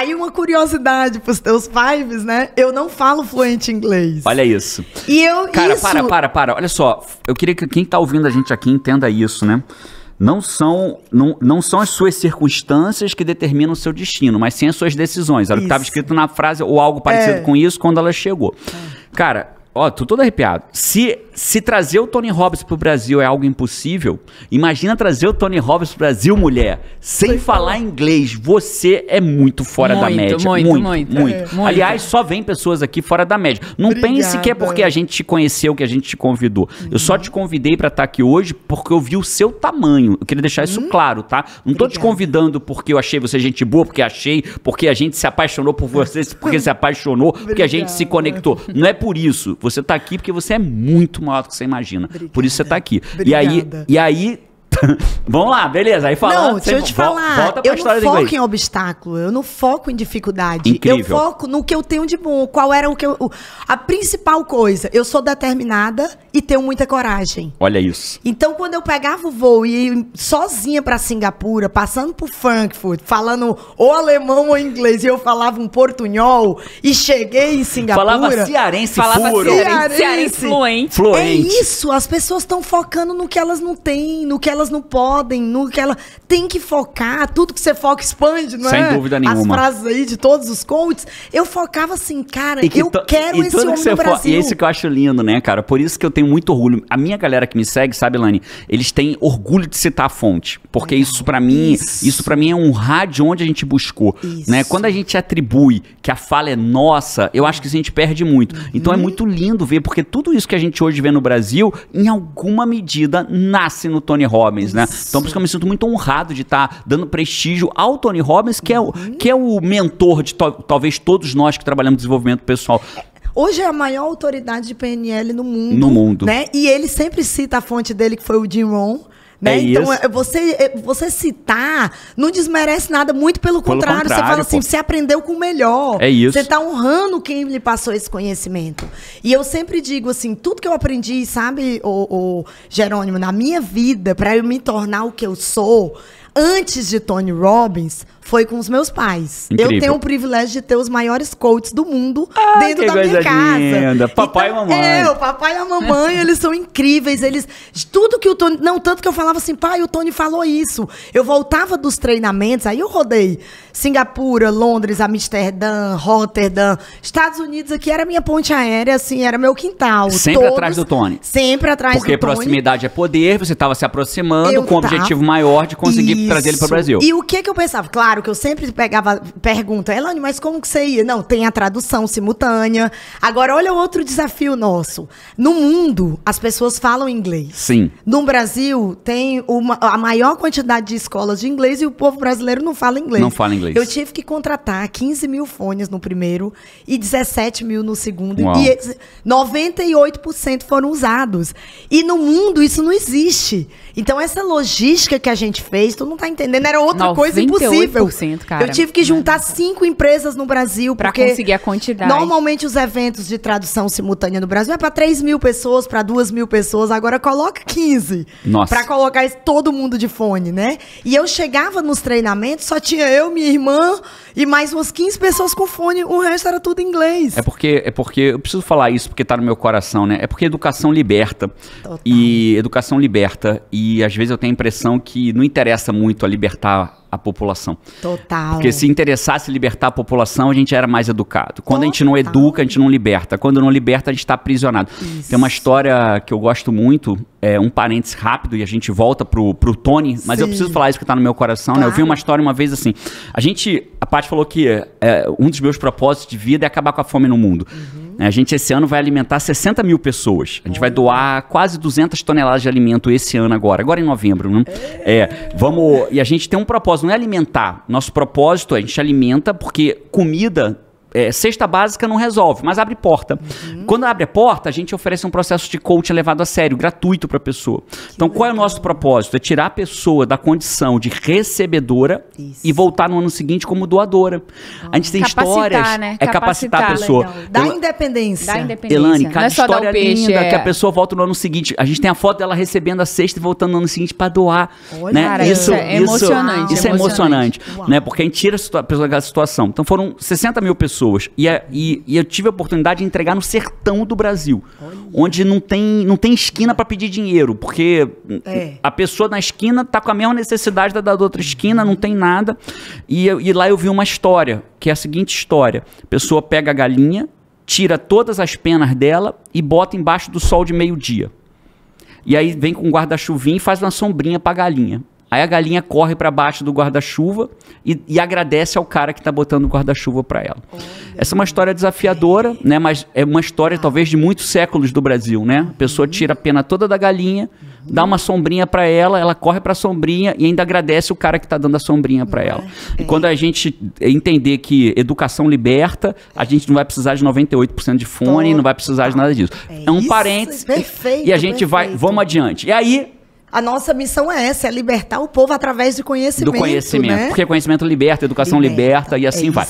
Aí uma curiosidade pros teus fives, né? Eu não falo fluente inglês. Olha isso. E eu. Cara, isso... para, para, para. Olha só. Eu queria que quem tá ouvindo a gente aqui entenda isso, né? não são, não, não são as suas circunstâncias que determinam o seu destino, mas sim as suas decisões. Era o que estava escrito na frase ou algo parecido é. com isso quando ela chegou. É. Cara, Ó, tô todo arrepiado. Se, se trazer o Tony Robbins pro Brasil é algo impossível, imagina trazer o Tony Robbins pro Brasil, mulher, sem falar, inglês. Você é muito fora muito, da média. Muito, muito, muito. É. muito. Aliás, só vem pessoas aqui fora da média. Não Obrigada. pense que é porque a gente te conheceu, que a gente te convidou. Uhum. Eu só te convidei para estar tá aqui hoje porque eu vi o seu tamanho. Eu queria deixar isso uhum. claro, tá? Não tô Obrigada. te convidando porque eu achei você gente boa, porque achei, porque a gente se apaixonou por você, porque se apaixonou, porque a gente se conectou. Não é por isso. Você está aqui porque você é muito maior do que você imagina. Obrigada. Por isso você está aqui. Obrigada. E aí, e aí Vamos lá, beleza. Aí fala. Não, deixa eu te falar. eu não foco em obstáculo, eu não foco em dificuldade. Incrível. Eu foco no que eu tenho de bom, qual era o que eu. a principal coisa, eu sou determinada e tenho muita coragem. Olha isso. Então, quando eu pegava o voo e ia sozinha para Singapura, passando por Frankfurt, falando ou alemão ou inglês, e eu falava um portunhol e cheguei em Singapura. Falava cearense, falava puro. cearense, cearense fluente. fluente. É isso, as pessoas estão focando no que elas não têm, no que elas não podem, nunca. Ela tem que focar, tudo que você foca expande, não Sem é? Sem dúvida nenhuma. As frases aí de todos os coaches. Eu focava assim, cara, que eu quero esse homem que no Brasil. E esse que eu acho lindo, né, cara? Por isso que eu tenho muito orgulho. A minha galera que me segue, sabe, Lani? Eles têm orgulho de citar a fonte. Porque isso para mim, isso, isso para mim é um rádio onde a gente buscou, né? isso. né? Quando a gente atribui que a fala é nossa, eu acho que a gente perde muito. Uhum. Então é uhum. muito lindo ver, porque tudo isso que a gente hoje vê no Brasil, em alguma medida, nasce no Tony Robbins Robbins, né? Isso. Então por isso que eu me sinto muito honrado de estar tá dando prestígio ao Tony Robbins, que é o, uhum. que é o mentor de to talvez todos nós que trabalhamos desenvolvimento pessoal. É, hoje é a maior autoridade de PNL no mundo. No mundo. Né? E ele sempre cita a fonte dele, que foi o Jim Rohn. É né? É então, isso. É, você, é, você citar não desmerece nada, muito pelo, contrário, contrário. Você fala assim, pô. você aprendeu com o melhor. É isso. Você está honrando quem lhe passou esse conhecimento. E eu sempre digo assim, tudo que eu aprendi, sabe, o, o Jerônimo, na minha vida, para eu me tornar o que eu sou, antes de Tony Robbins, foi com os meus pais. Incrível. Eu tenho o privilégio de ter os maiores coaches do mundo ah, dentro da minha casa. Linda. Então, papai então, e mamãe. É, o papai e a mamãe, eles são incríveis. Eles. Tudo que o Tony. Não, tanto que eu falava assim, pai, o Tony falou isso. Eu voltava dos treinamentos, aí eu rodei Singapura, Londres, Amsterdã, Rotterdam, Estados Unidos, aqui era minha ponte aérea, assim, era meu quintal. Sempre Todos, atrás do Tony. Sempre atrás Porque do Tony. Porque proximidade é poder, você estava se aproximando eu com o um objetivo maior de conseguir isso. trazer ele para o Brasil. E o que, que eu pensava? Claro, claro que eu sempre pegava pergunta, Elane, mas como que você ia? Não, tem a tradução simultânea. Agora, olha outro desafio nosso. No mundo, as pessoas falam inglês. Sim. No Brasil, tem uma, a maior quantidade de escolas de inglês e o povo brasileiro não fala inglês. Não fala inglês. Eu tive que contratar 15 mil fones no primeiro e 17 mil no segundo. Uau. E 98% foram usados. E no mundo, isso não existe. Então, essa logística que a gente fez, tu não tá entendendo, era outra coisa impossível meu. Cara. Eu tive que juntar cinco empresas no Brasil. Pra conseguir a quantidade. Normalmente os eventos de tradução simultânea no Brasil é pra 3 mil pessoas, pra 2 mil pessoas. Agora coloca 15. Nossa. Pra colocar todo mundo de fone, né? E eu chegava nos treinamentos, só tinha eu, minha irmã e mais umas 15 pessoas com fone. O resto era tudo inglês. É porque, é porque eu preciso falar isso porque tá no meu coração, né? É porque educação liberta. Total. E educação liberta. E às vezes eu tenho a impressão que não interessa muito a libertar a população. Total. Porque se interessasse libertar a população, a gente era mais educado. Quando Total. a gente não educa, a gente não liberta. Quando não liberta, a gente está aprisionado. Isso. Tem uma história que eu gosto muito, é um parênteses rápido e a gente volta pro, pro Tony, mas Sim. eu preciso falar isso que está no meu coração, claro. né? Eu vi uma história uma vez assim. A gente, a parte falou que é, um dos meus propósitos de vida é acabar com a fome no mundo. Uhum. Né? A gente esse ano vai alimentar 60 mil pessoas. A gente vai doar quase 200 toneladas de alimento esse ano agora, agora em novembro, né? É, vamos. E a gente tem um propósito, não é alimentar. Nosso propósito é a gente alimenta porque comida é, cesta básica não resolve, mas abre porta. Uhum. Quando abre a porta, a gente oferece um processo de coaching levado a sério, gratuito para a pessoa. Que então, legal. qual é o nosso propósito? É tirar a pessoa da condição de recebedora Isso. e voltar no ano seguinte como doadora. Ah. A gente tem capacitar, histórias. Né? É capacitar, capacitar a pessoa. Dá independência. Dá independência. Elane, é cada é história peixe, linda é... que a é. pessoa volta no ano seguinte. A gente tem a foto dela recebendo a cesta e voltando no ano seguinte para doar. Olha, né? cara, isso, isso é emocionante. Isso, é emocionante. né? Porque a gente tira a pessoa da situação. Então, foram 60 mil pessoas pessoas. E, a, é, e, e, eu tive a oportunidade de entregar no sertão do Brasil, Olha. onde não tem, não tem esquina para pedir dinheiro, porque é. a pessoa na esquina tá com a mesma necessidade da, da outra esquina, não tem nada. E, e lá eu vi uma história, que é a seguinte história: a pessoa pega a galinha, tira todas as penas dela e bota embaixo do sol de meio-dia. E aí vem com guarda chuva e faz uma sombrinha pra galinha. Aí a galinha corre para baixo do guarda-chuva e, e, agradece ao cara que tá botando o guarda-chuva para ela. Olha. Essa é uma história desafiadora, né? Mas é uma história ah. talvez de muitos séculos do Brasil, né? A pessoa uhum. tira a pena toda da galinha, uhum. dá uma sombrinha para ela, ela corre para a sombrinha e ainda agradece o cara que tá dando a sombrinha para ela. E quando a gente entender que educação liberta, a gente não vai precisar de 98% de fone, não vai precisar de nada disso. É, é um parênteses. Perfeito, e a gente vai, vamos adiante. E aí a nossa missão é essa, é libertar o povo através de conhecimento. Do conhecimento, né? porque conhecimento liberta, educação liberta, liberta e assim é vai.